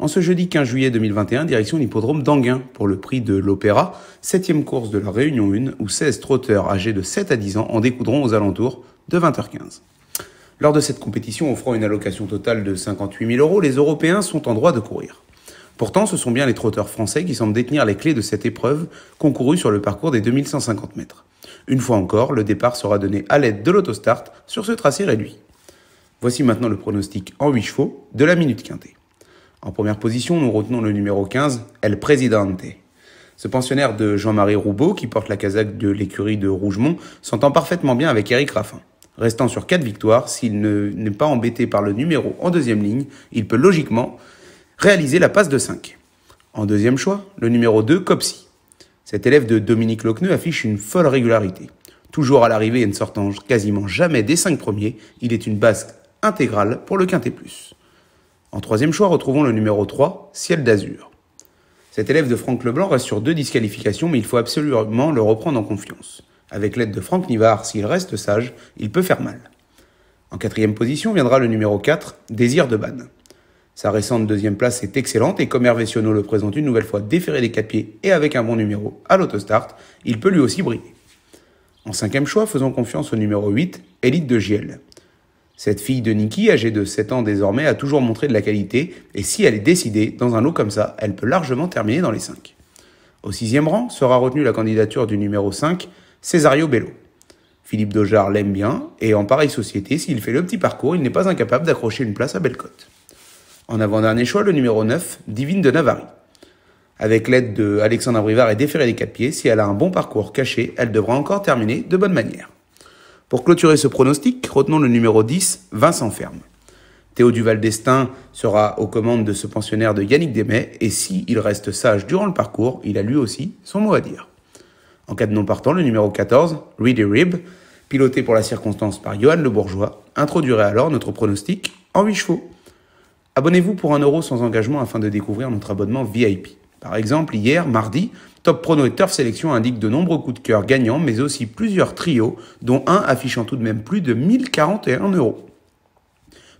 En ce jeudi 15 juillet 2021, direction l'hippodrome d'Anguin pour le prix de l'Opéra, septième course de la Réunion 1 où 16 trotteurs âgés de 7 à 10 ans en découdront aux alentours de 20h15. Lors de cette compétition offrant une allocation totale de 58 000 euros, les Européens sont en droit de courir. Pourtant, ce sont bien les trotteurs français qui semblent détenir les clés de cette épreuve concourue sur le parcours des 2150 mètres. Une fois encore, le départ sera donné à l'aide de l'autostart sur ce tracé réduit. Voici maintenant le pronostic en 8 chevaux de la minute quintée. En première position, nous retenons le numéro 15, El Presidente. Ce pensionnaire de Jean-Marie Roubaud, qui porte la casaque de l'écurie de Rougemont, s'entend parfaitement bien avec Eric Raffin. Restant sur 4 victoires, s'il n'est pas embêté par le numéro en deuxième ligne, il peut logiquement réaliser la passe de 5. En deuxième choix, le numéro 2, Copsi. Cet élève de Dominique Locneux affiche une folle régularité. Toujours à l'arrivée et ne sortant quasiment jamais des 5 premiers, il est une base intégrale pour le Quintet Plus. En troisième choix, retrouvons le numéro 3, Ciel d'Azur. Cet élève de Franck Leblanc reste sur deux disqualifications, mais il faut absolument le reprendre en confiance. Avec l'aide de Franck Nivard, s'il reste sage, il peut faire mal. En quatrième position viendra le numéro 4, Désir de Ban. Sa récente deuxième place est excellente et comme Hervé Sionneau le présente une nouvelle fois déféré des quatre pieds et avec un bon numéro à l'autostart, il peut lui aussi briller. En cinquième choix, faisons confiance au numéro 8, Élite de Giel. Cette fille de Nikki, âgée de 7 ans désormais, a toujours montré de la qualité, et si elle est décidée, dans un lot comme ça, elle peut largement terminer dans les 5. Au sixième rang sera retenue la candidature du numéro 5, Cesario Bello. Philippe Dojard l'aime bien, et en pareille société, s'il fait le petit parcours, il n'est pas incapable d'accrocher une place à Bellecote. En avant-dernier choix, le numéro 9, Divine de Navarre. Avec l'aide de Alexandre Brivard et des des Pieds, si elle a un bon parcours caché, elle devra encore terminer de bonne manière. Pour clôturer ce pronostic, retenons le numéro 10, Vincent Ferme. Théo Duval d'Estaing sera aux commandes de ce pensionnaire de Yannick Desmets et s'il il reste sage durant le parcours, il a lui aussi son mot à dire. En cas de non partant, le numéro 14, Reedy Rib, piloté pour la circonstance par Johan Le Bourgeois, introduirait alors notre pronostic en 8 chevaux. Abonnez-vous pour 1€ euro sans engagement afin de découvrir notre abonnement VIP. Par exemple, hier, mardi, Top Prono et Turf Sélection indiquent de nombreux coups de cœur gagnants, mais aussi plusieurs trios, dont un affichant tout de même plus de 1041 euros.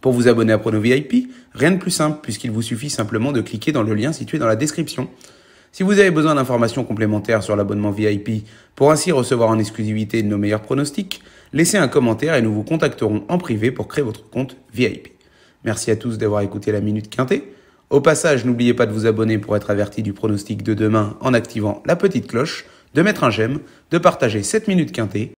Pour vous abonner à Prono VIP, rien de plus simple, puisqu'il vous suffit simplement de cliquer dans le lien situé dans la description. Si vous avez besoin d'informations complémentaires sur l'abonnement VIP pour ainsi recevoir en exclusivité nos meilleurs pronostics, laissez un commentaire et nous vous contacterons en privé pour créer votre compte VIP. Merci à tous d'avoir écouté la Minute Quintée. Au passage, n'oubliez pas de vous abonner pour être averti du pronostic de demain en activant la petite cloche, de mettre un j'aime, de partager 7 minutes quintée.